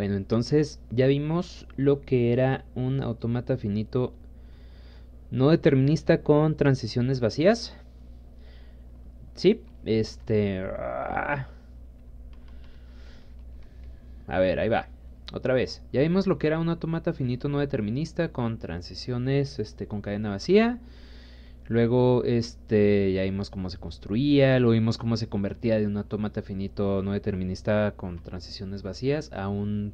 Bueno, entonces ya vimos lo que era un automata finito no determinista con transiciones vacías. Sí, este... Ah. A ver, ahí va. Otra vez, ya vimos lo que era un automata finito no determinista con transiciones este, con cadena vacía. Luego, este, ya vimos cómo se construía, lo vimos cómo se convertía de un autómata finito no determinista con transiciones vacías a un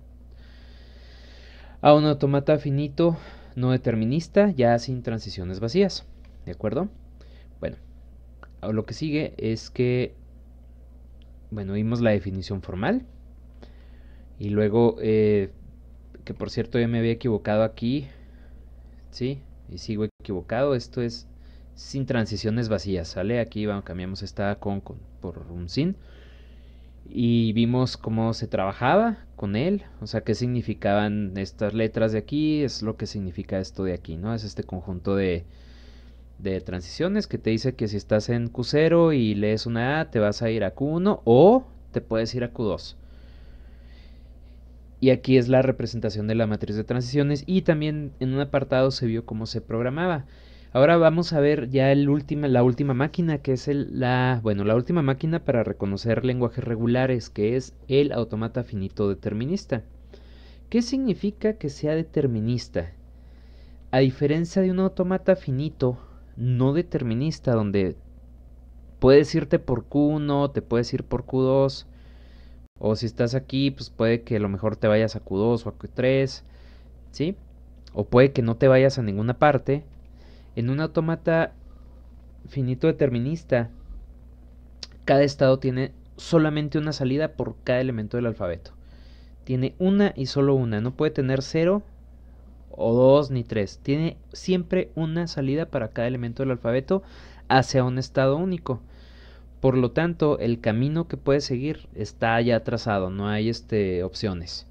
a un automata finito no determinista ya sin transiciones vacías, ¿de acuerdo? Bueno, lo que sigue es que bueno, vimos la definición formal y luego eh, que por cierto ya me había equivocado aquí, sí, y sigo equivocado, esto es sin transiciones vacías. Sale aquí, vamos, cambiamos esta con, por un sin. Y vimos cómo se trabajaba con él, o sea, qué significaban estas letras de aquí, es lo que significa esto de aquí, ¿no? Es este conjunto de, de transiciones que te dice que si estás en Q0 y lees una A, te vas a ir a Q1 o te puedes ir a Q2. Y aquí es la representación de la matriz de transiciones y también en un apartado se vio cómo se programaba. Ahora vamos a ver ya el la última máquina, que es la, bueno, la última máquina para reconocer lenguajes regulares, que es el automata finito determinista. ¿Qué significa que sea determinista? A diferencia de un automata finito, no determinista, donde puedes irte por Q1, te puedes ir por Q2, o si estás aquí, pues puede que a lo mejor te vayas a Q2 o a Q3, ¿sí? O puede que no te vayas a ninguna parte en un automata finito determinista, cada estado tiene solamente una salida por cada elemento del alfabeto. Tiene una y solo una, no puede tener cero o dos ni tres. Tiene siempre una salida para cada elemento del alfabeto hacia un estado único. Por lo tanto, el camino que puede seguir está ya trazado, no hay este, opciones.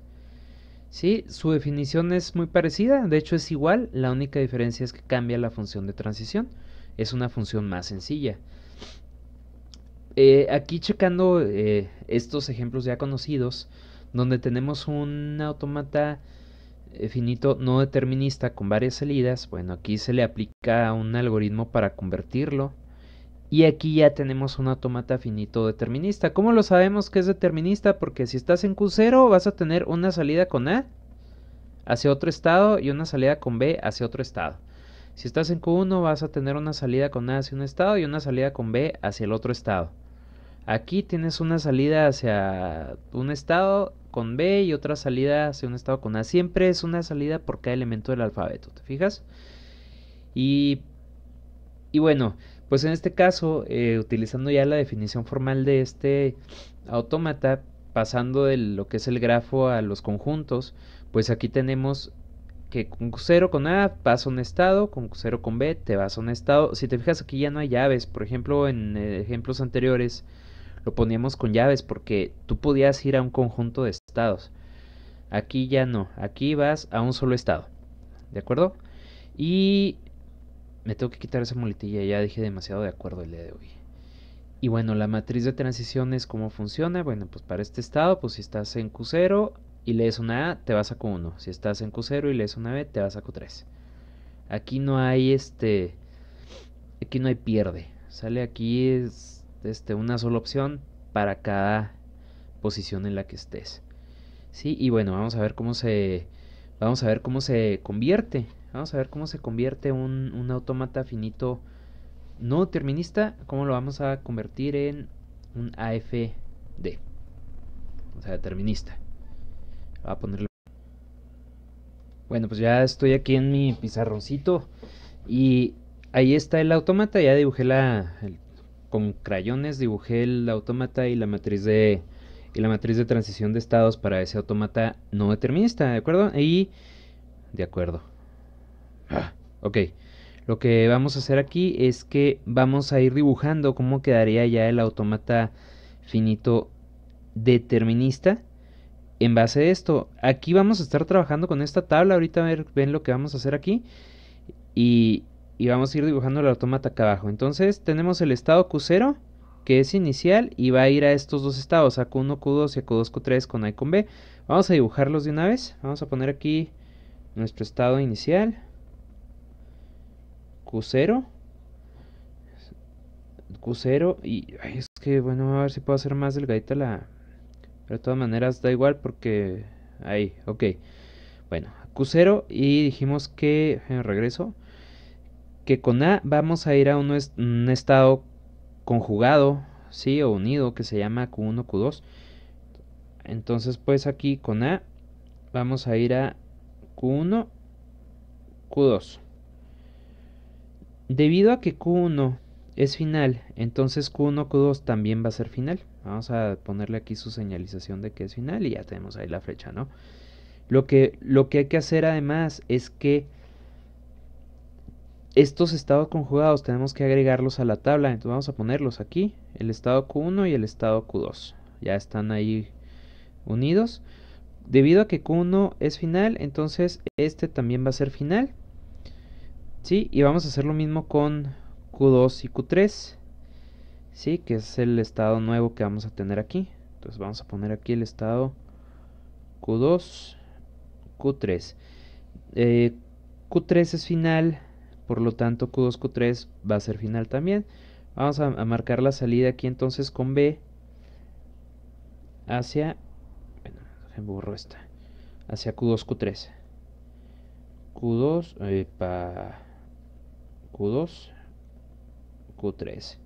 Sí, su definición es muy parecida, de hecho es igual, la única diferencia es que cambia la función de transición, es una función más sencilla. Eh, aquí checando eh, estos ejemplos ya conocidos, donde tenemos un automata eh, finito no determinista con varias salidas, bueno, aquí se le aplica un algoritmo para convertirlo y aquí ya tenemos un automata finito determinista. ¿Cómo lo sabemos que es determinista? Porque si estás en Q0 vas a tener una salida con A hacia otro estado y una salida con B hacia otro estado. Si estás en Q1 vas a tener una salida con A hacia un estado y una salida con B hacia el otro estado. Aquí tienes una salida hacia un estado con B y otra salida hacia un estado con A. Siempre es una salida por cada elemento del alfabeto, ¿te fijas? Y, y bueno, pues en este caso, eh, utilizando ya la definición formal de este autómata, pasando de lo que es el grafo a los conjuntos, pues aquí tenemos que con 0 con A vas a un estado, con 0 con B te vas a un estado. Si te fijas aquí ya no hay llaves, por ejemplo en eh, ejemplos anteriores lo poníamos con llaves porque tú podías ir a un conjunto de estados. Aquí ya no, aquí vas a un solo estado. ¿De acuerdo? Y me tengo que quitar esa muletilla, ya dije demasiado de acuerdo el día de hoy. Y bueno, la matriz de transiciones, ¿cómo funciona? Bueno, pues para este estado, pues si estás en Q0 y lees una A, te vas a Q1. Si estás en Q0 y lees una B, te vas a Q3. Aquí no hay este... Aquí no hay pierde. Sale aquí es, este, una sola opción para cada posición en la que estés. Sí, y bueno, vamos a ver cómo se... Vamos a ver cómo se convierte Vamos a ver cómo se convierte un, un autómata finito no determinista, cómo lo vamos a convertir en un AFD. O sea, determinista. Voy a ponerle... Bueno, pues ya estoy aquí en mi pizarroncito. Y ahí está el autómata. Ya dibujé la... con crayones dibujé el autómata y la matriz de... Y la matriz de transición de estados para ese autómata no determinista, ¿de acuerdo? Y... De acuerdo. Ah. Ok. Lo que vamos a hacer aquí es que vamos a ir dibujando cómo quedaría ya el automata finito determinista. En base a esto, aquí vamos a estar trabajando con esta tabla. Ahorita ven lo que vamos a hacer aquí. Y, vamos a ir dibujando el automata acá abajo. Entonces tenemos el estado Q0 que es inicial y va a ir a estos dos estados, a Q1, Q2 y a Q2, Q3 con A y con B. Vamos a dibujarlos de una vez. Vamos a poner aquí nuestro estado inicial. Q0. Q0 y es que bueno, a ver si puedo hacer más delgadita la... Pero de todas maneras da igual porque... Ahí, ok. Bueno, Q0 y dijimos que... en regreso. Que con A vamos a ir a un, un estado conjugado, ¿sí? O unido que se llama Q1, Q2. Entonces pues aquí con A vamos a ir a Q1, Q2. Debido a que Q1 es final, entonces Q1, Q2 también va a ser final. Vamos a ponerle aquí su señalización de que es final y ya tenemos ahí la flecha, ¿no? Lo que, lo que hay que hacer además es que estos estados conjugados tenemos que agregarlos a la tabla. Entonces vamos a ponerlos aquí, el estado Q1 y el estado Q2. Ya están ahí unidos. Debido a que Q1 es final, entonces este también va a ser final. Y vamos a hacer lo mismo con Q2 y Q3, ¿sí? Que es el estado nuevo que vamos a tener aquí. Entonces vamos a poner aquí el estado Q2, Q3. Q3 es final, por lo tanto Q2, Q3 va a ser final también. Vamos a, marcar la salida aquí entonces con B hacia... Bueno, borro esta. Hacia Q2, Q3. Q2... Epa, Q2, Q3.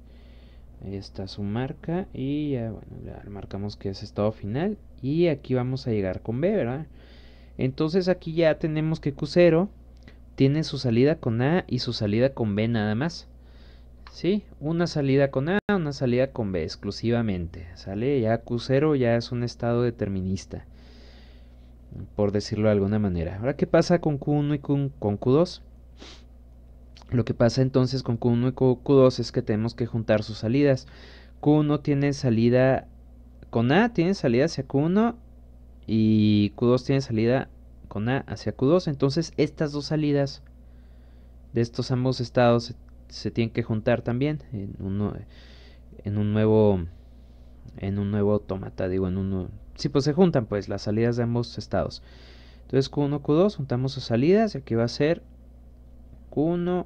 Ahí está su marca y ya, bueno, marcamos que es estado final y aquí vamos a llegar con B, ¿verdad? Entonces aquí ya tenemos que Q0 tiene su salida con A y su salida con B nada más. ¿Sí? Una salida con A, una salida con B exclusivamente. ¿Sale? Ya Q0 ya es un estado determinista. Por decirlo de alguna manera. Ahora, ¿qué pasa con Q1 y con Q2? Lo que pasa entonces con Q1 y Q2 es que tenemos que juntar sus salidas. Q1 tiene salida con A, tiene salida hacia Q1 y Q2 tiene salida con A hacia Q2. Entonces estas dos salidas de estos ambos estados se, tienen que juntar también en, uno, en un nuevo en un nuevo automata, digo, en uno sí pues se juntan pues las salidas de ambos estados. Entonces Q1, Q2, juntamos sus salidas y aquí va a ser Q1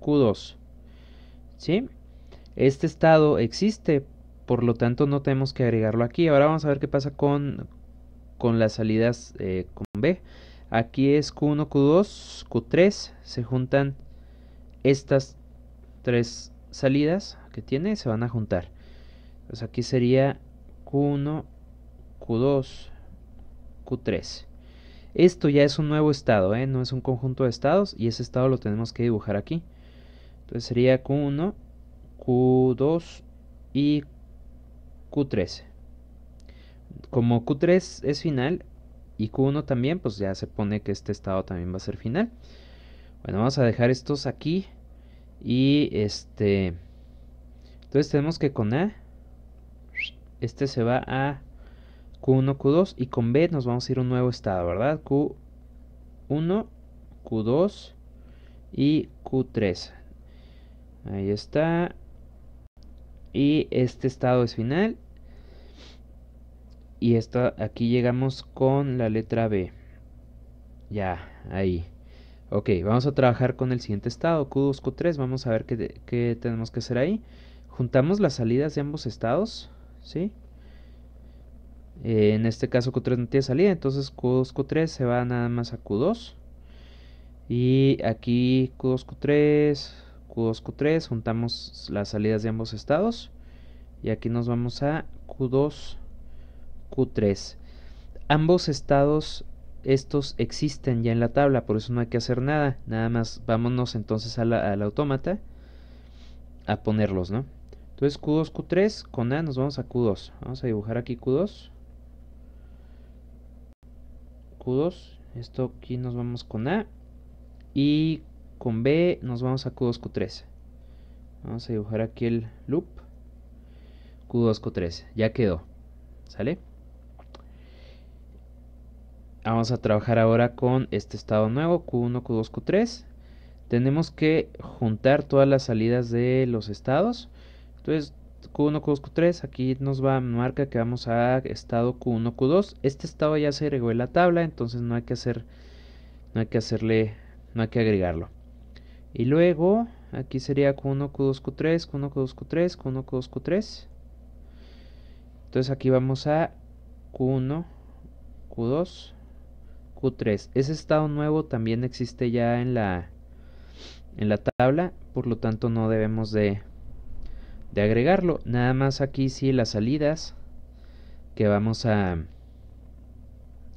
Q2. ¿Sí? Este estado existe, por lo tanto no tenemos que agregarlo aquí. Ahora vamos a ver qué pasa con, con las salidas eh, con B. Aquí es Q1, Q2, Q3. Se juntan estas tres salidas que tiene, se van a juntar. Entonces pues aquí sería Q1, Q2, Q3. Esto ya es un nuevo estado, ¿eh? no es un conjunto de estados y ese estado lo tenemos que dibujar aquí. Entonces sería Q1, Q2 y Q3. Como Q3 es final y Q1 también, pues ya se pone que este estado también va a ser final. Bueno, vamos a dejar estos aquí. Y este... Entonces tenemos que con A, este se va a Q1, Q2 y con B nos vamos a ir a un nuevo estado, ¿verdad? Q1, Q2 y Q3. Ahí está. Y este estado es final. Y aquí llegamos con la letra B. Ya, ahí. Ok, vamos a trabajar con el siguiente estado, Q2, Q3. Vamos a ver qué, tenemos que hacer ahí. Juntamos las salidas de ambos estados. ¿Sí? en este caso Q3 no tiene salida, entonces Q2, Q3 se va nada más a Q2. Y aquí Q2, Q3, Q2, Q3, juntamos las salidas de ambos estados y aquí nos vamos a Q2, Q3. Ambos estados, estos existen ya en la tabla, por eso no hay que hacer nada, nada más vámonos entonces al autómata a ponerlos, ¿no? Entonces Q2, Q3, con A nos vamos a Q2, vamos a dibujar aquí Q2, Q2, esto aquí nos vamos con A y con B nos vamos a Q2Q3. Vamos a dibujar aquí el loop. Q2Q3. Ya quedó. ¿Sale? Vamos a trabajar ahora con este estado nuevo. Q1, Q2, Q3. Tenemos que juntar todas las salidas de los estados. Entonces Q1, Q2, Q3. Aquí nos va marca que vamos a estado Q1, Q2. Este estado ya se agregó en la tabla. Entonces no hay que hacer... No hay que hacerle... No hay que agregarlo. Y luego, aquí sería Q1, Q2, Q3, Q1, Q2, Q3, Q1, Q2, Q3. Entonces aquí vamos a Q1, Q2, Q3. Ese estado nuevo también existe ya en la, en la tabla, por lo tanto no debemos de, de agregarlo. Nada más aquí sí las salidas que vamos a...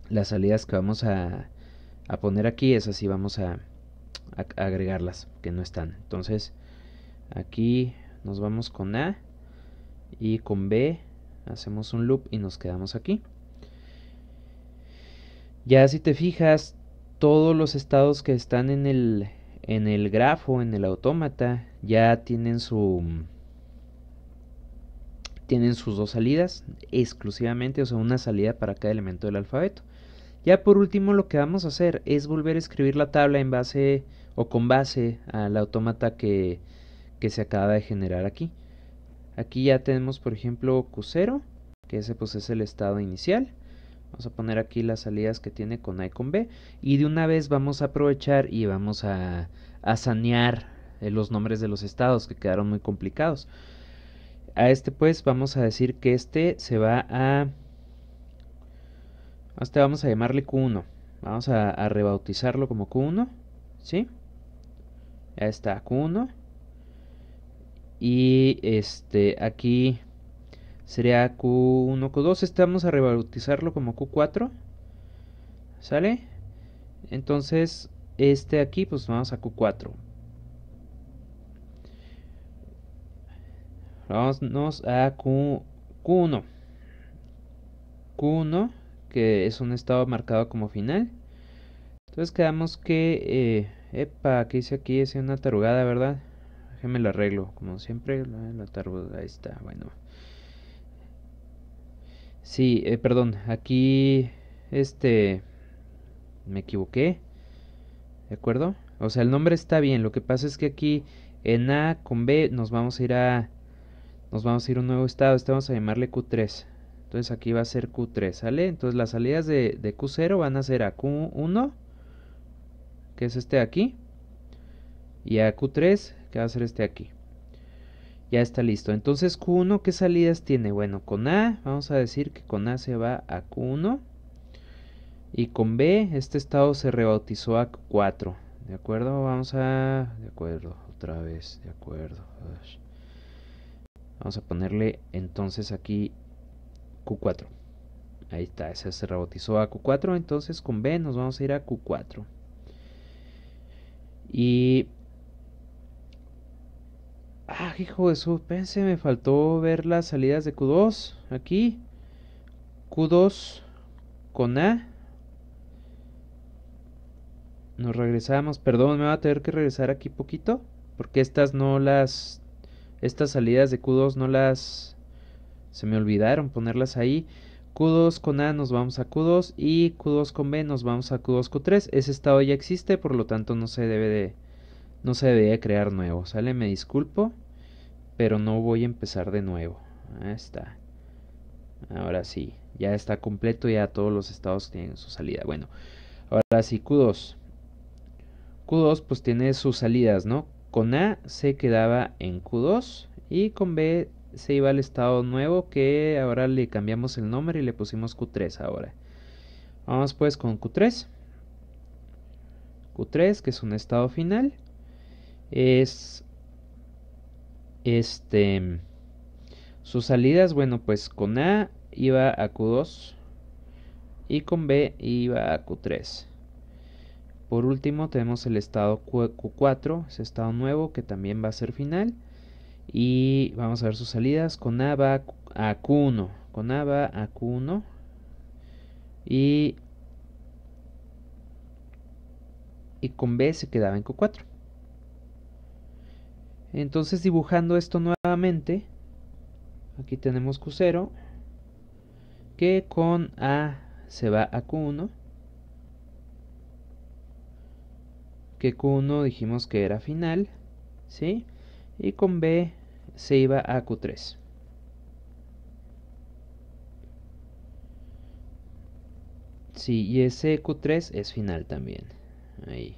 Las salidas que vamos a, a poner aquí, es así vamos a, agregarlas que no están. Entonces aquí nos vamos con A y con B hacemos un loop y nos quedamos aquí. Ya si te fijas, todos los estados que están en el, en el grafo, en el autómata, ya tienen su... Tienen sus dos salidas exclusivamente, o sea, una salida para cada elemento del alfabeto. Ya por último lo que vamos a hacer es volver a escribir la tabla en base o con base al autómata que, que se acaba de generar aquí. Aquí ya tenemos por ejemplo Q0, que ese pues es el estado inicial. Vamos a poner aquí las salidas que tiene con A y con B. Y de una vez vamos a aprovechar y vamos a, sanear eh, los nombres de los estados que quedaron muy complicados. A este pues vamos a decir que este se va a... A este vamos a llamarle Q1. Vamos a, a rebautizarlo como Q1. ¿Sí? Ya está, Q1. Y este aquí sería Q1, Q2. Este vamos a rebautizarlo como Q4. ¿Sale? Entonces, este aquí, pues vamos a Q4. Vámonos a Q, 1 Q1, que es un estado marcado como final. Entonces quedamos que... Eh, Epa, ¿qué hice aquí? Es una tarugada, ¿verdad? Déjeme la arreglo, como siempre, la, tarugada ahí está, bueno. Sí, eh, perdón, aquí, este, me equivoqué, ¿de acuerdo? O sea, el nombre está bien, lo que pasa es que aquí en A con B nos vamos a ir a, nos vamos a ir a un nuevo estado, este vamos a llamarle Q3. Entonces aquí va a ser Q3, ¿sale? Entonces las salidas de, de Q0 van a ser a Q1 que es este de aquí, y a Q3, que va a ser este de aquí. Ya está listo. Entonces Q1, ¿qué salidas tiene? Bueno, con A, vamos a decir que con A se va a Q1. Y con B, este estado se rebautizó a Q4. ¿De acuerdo? Vamos a... De acuerdo, otra vez, de acuerdo. Vamos a ponerle entonces aquí Q4. Ahí está, ese se rebautizó a Q4. Entonces con B nos vamos a ir a Q4. Y... Ah, hijo de su, pense, me faltó ver las salidas de Q2 aquí. Q2 con A. Nos regresamos, perdón, me va a tener que regresar aquí poquito. Porque estas no las... Estas salidas de Q2 no las... Se me olvidaron ponerlas ahí. Q2 con A nos vamos a Q2 y Q2 con B nos vamos a Q2 Q3. Ese estado ya existe, por lo tanto no se debe de no se debe crear nuevo, ¿sale? Me disculpo, pero no voy a empezar de nuevo. Ahí está. Ahora sí, ya está completo, ya todos los estados tienen su salida. Bueno, ahora sí Q2. Q2 pues tiene sus salidas, ¿no? Con A se quedaba en Q2 y con B se iba al estado nuevo que ahora le cambiamos el nombre y le pusimos Q3 ahora. Vamos pues con Q3. Q3 que es un estado final. Es este sus salidas, bueno, pues con A iba a Q2 y con B iba a Q3. Por último tenemos el estado Q4, ese estado nuevo que también va a ser final. Y vamos a ver sus salidas. con con A va Q1 va a Q1 Y. Y con B se quedaba en Q4. Entonces dibujando esto nuevamente. Aquí tenemos Q0. Que con A se va a Q1. Que Q1 dijimos que era final. ¿Sí? y con B se iba a Q3. Sí, y ese Q3 es final también. Ahí.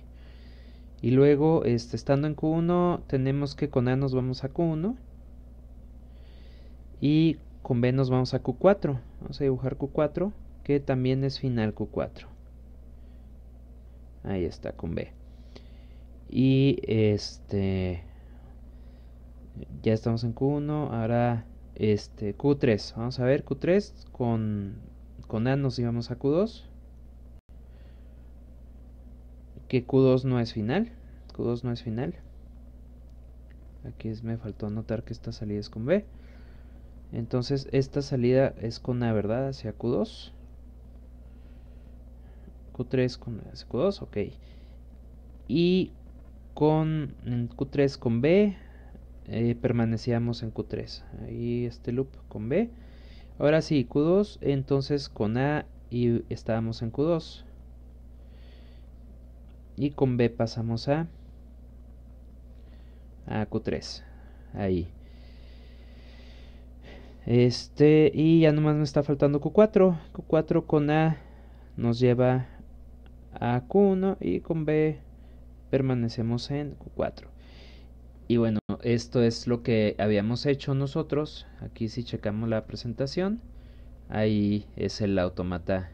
Y luego, este, estando en Q1, tenemos que con A nos vamos a Q1. Y con B nos vamos a Q4. Vamos a dibujar Q4, que también es final Q4. Ahí está, con B. Y este ya estamos en Q1, ahora este, Q3. Vamos a ver, Q3 con, con A nos íbamos a Q2. Que Q2 no es final. Q2 no es final. Aquí es, me faltó anotar que esta salida es con B. Entonces esta salida es con A, ¿verdad? Hacia Q2. Q3 con Q2, ok. Y con Q3 con B, eh, permanecíamos en Q3. Ahí este loop con B. Ahora sí, Q2, entonces con A y estábamos en Q2. Y con B pasamos a, a Q3. Ahí. Este, y ya nomás me está faltando Q4. Q4 con A nos lleva a Q1 y con B permanecemos en Q4. Y bueno, esto es lo que habíamos hecho nosotros. Aquí si checamos la presentación, ahí es el automata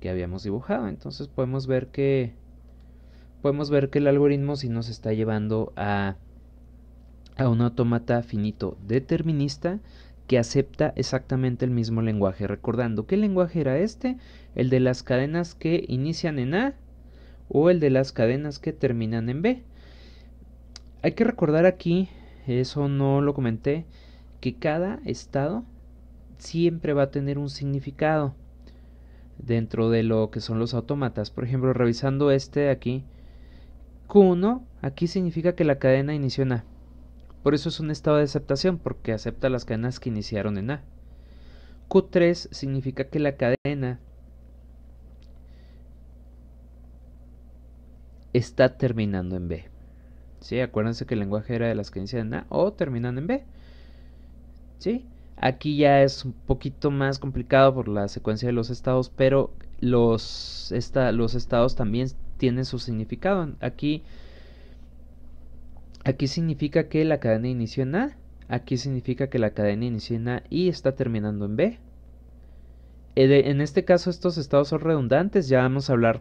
que habíamos dibujado. Entonces podemos ver que podemos ver que el algoritmo sí nos está llevando a a un automata finito determinista que acepta exactamente el mismo lenguaje. Recordando, ¿qué lenguaje era este? El de las cadenas que inician en A o el de las cadenas que terminan en B. Hay que recordar aquí, eso no lo comenté, que cada estado siempre va a tener un significado dentro de lo que son los autómatas. Por ejemplo, revisando este de aquí, Q1 aquí significa que la cadena inició en A. Por eso es un estado de aceptación, porque acepta las cadenas que iniciaron en A. Q3 significa que la cadena está terminando en B acuérdense que el lenguaje era de las que inician en A o terminan en B. Sí, aquí ya es un poquito más complicado por la secuencia de los estados, pero los, los estados también tienen su significado. Aquí, aquí significa que la cadena inició en A, aquí significa que la cadena inició en A y está terminando en B. Eh, en este caso estos estados son redundantes, ya vamos a hablar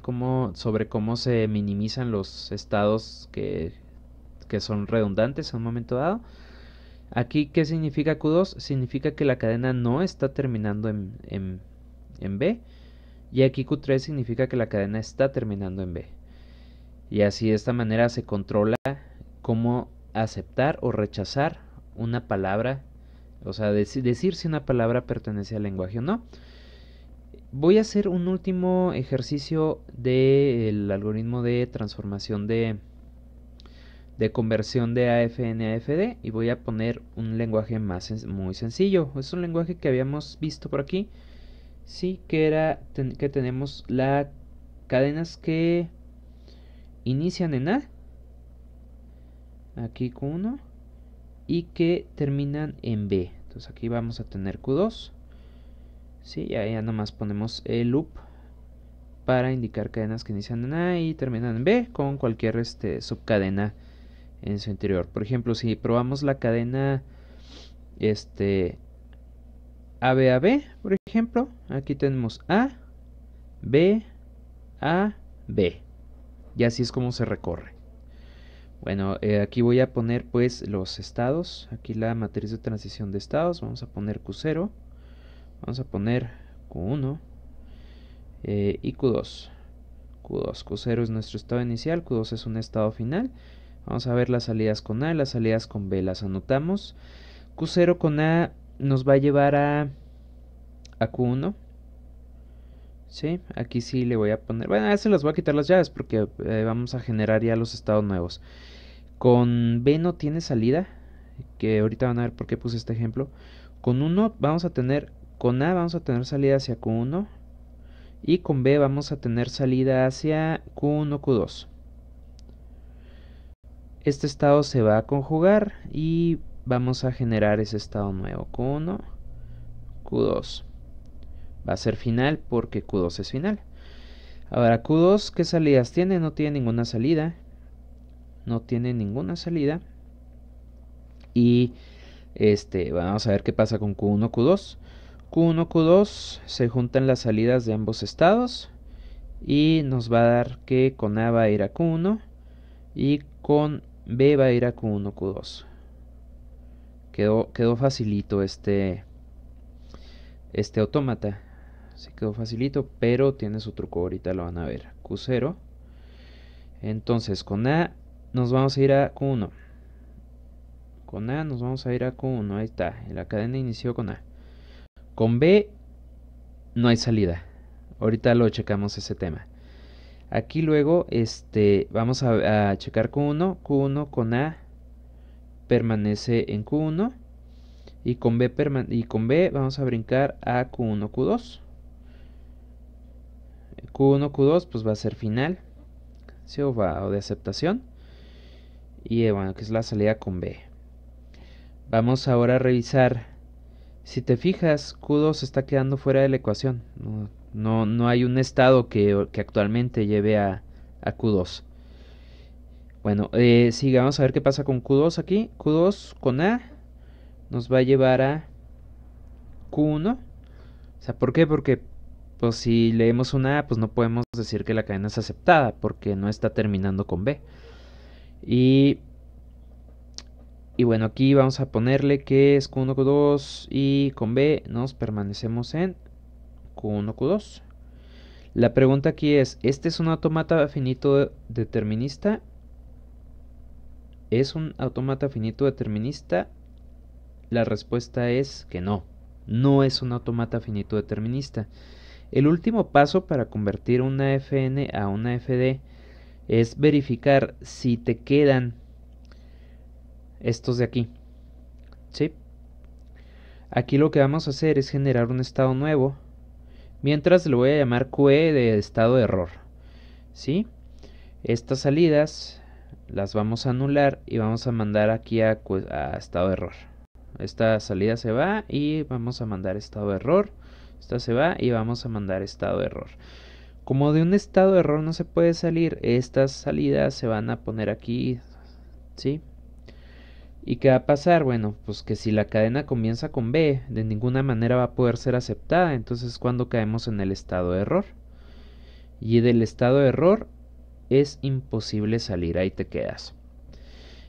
sobre cómo se minimizan los estados que que son redundantes en un momento dado. Aquí, ¿qué significa Q2? Significa que la cadena no está terminando en, en, B. Y aquí Q3 significa que la cadena está terminando en B. Y así de esta manera se controla cómo aceptar o rechazar una palabra. O sea, decir si una palabra pertenece al lenguaje o no. Voy a hacer un último ejercicio del algoritmo de transformación de, de conversión de AFN a FD y voy a poner un lenguaje más muy sencillo. Es un lenguaje que habíamos visto por aquí. Sí, que era que tenemos las cadenas que inician en A. Aquí Q1 y que terminan en B. Entonces aquí vamos a tener Q2. Sí, ya, ya nomás ponemos el loop para indicar cadenas que inician en A y terminan en B con cualquier este, subcadena en su interior. Por ejemplo, si probamos la cadena este ABAB, por ejemplo, aquí tenemos A, B, A, B. Y así es como se recorre. Bueno, eh, aquí voy a poner pues los estados, aquí la matriz de transición de estados, vamos a poner Q0, vamos a poner Q1 eh, y Q2. Q2, Q0 es nuestro estado inicial, Q2 es un estado final Vamos a ver las salidas con A, las salidas con B, las anotamos. Q0 con A nos va a llevar a, a Q1. ¿Sí? Aquí sí le voy a poner... Bueno, a se las voy a quitar las llaves porque eh, vamos a generar ya los estados nuevos. Con B no tiene salida, que ahorita van a ver por qué puse este ejemplo. Con 1 vamos a tener... Con A vamos a tener salida hacia Q1. Y con B vamos a tener salida hacia Q1, Q2 este estado se va a conjugar y vamos a generar ese estado nuevo. Q1, Q2. Va a ser final porque Q2 es final. Ahora Q2, ¿qué salidas tiene? No tiene ninguna salida. No tiene ninguna salida. Y este, vamos a ver qué pasa con Q1, Q2. Q1, Q2 se juntan las salidas de ambos estados. Y nos va a dar que con A va a ir a Q1. Y con B va a ir a Q1, Q2. Quedó, quedó facilito este, este autómata. Se quedó facilito, pero tiene su truco, ahorita lo van a ver. Q0. Entonces, con A nos vamos a ir a Q1. Con A nos vamos a ir a Q1, ahí está. La cadena inició con A. Con B no hay salida. Ahorita lo checamos ese tema. Aquí luego este, vamos a, checar Q1. Q1 con A permanece en Q1. Y con, B y con B vamos a brincar a Q1, Q2. Q1, Q2 pues va a ser final. O, de aceptación. Y eh, bueno, que es la salida con B. Vamos ahora a revisar. Si te fijas, Q2 está quedando fuera de la ecuación. No, hay un estado que, actualmente lleve a, Q2. Bueno, eh, siga, vamos a ver qué pasa con Q2 aquí. Q2 con A nos va a llevar a Q1. O sea, ¿por qué? Porque pues si leemos una A, pues no podemos decir que la cadena es aceptada, porque no está terminando con B. Y, y bueno, aquí vamos a ponerle que es Q1, Q2 y con B nos permanecemos en Q1, Q2. La pregunta aquí es, ¿este es un autómata finito determinista? ¿Es un autómata finito determinista? La respuesta es que no, no es un autómata finito determinista. El último paso para convertir una FN a una FD es verificar si te quedan estos de aquí. ¿Sí? Aquí lo que vamos a hacer es generar un estado nuevo Mientras le voy a llamar QE de estado de error. ¿Sí? Estas salidas las vamos a anular y vamos a mandar aquí a, a estado de error. Esta salida se va y vamos a mandar estado de error. Esta se va y vamos a mandar estado de error. Como de un estado de error no se puede salir, estas salidas se van a poner aquí, ¿sí? ¿Y qué va a pasar? Bueno, pues que si la cadena comienza con B, de ninguna manera va a poder ser aceptada, entonces cuando caemos en el estado de error. Y del estado de error es imposible salir, ahí te quedas.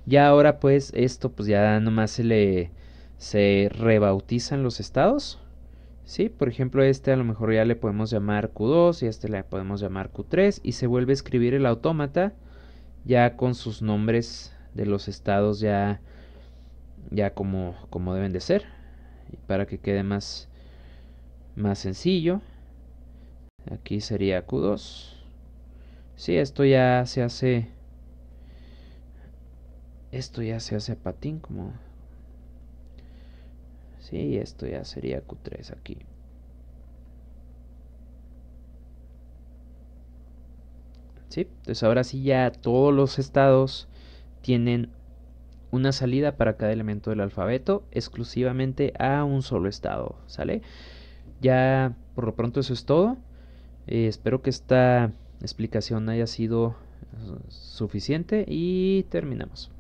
Ya ahora pues esto pues ya nomás se le se rebautizan los estados. ¿Sí? Por ejemplo, este a lo mejor ya le podemos llamar Q2 y este le podemos llamar Q3 y se vuelve a escribir el autómata ya con sus nombres de los estados ya ya como, como deben de ser para que quede más, más sencillo aquí sería Q2 si esto ya se hace esto ya se hace patín como si esto ya sería Q3 aquí si, entonces pues ahora sí ya todos los estados tienen una salida para cada elemento del alfabeto exclusivamente a un solo estado, ¿sale? Ya por lo pronto eso es todo. Eh, espero que esta explicación haya sido eh, suficiente y terminamos.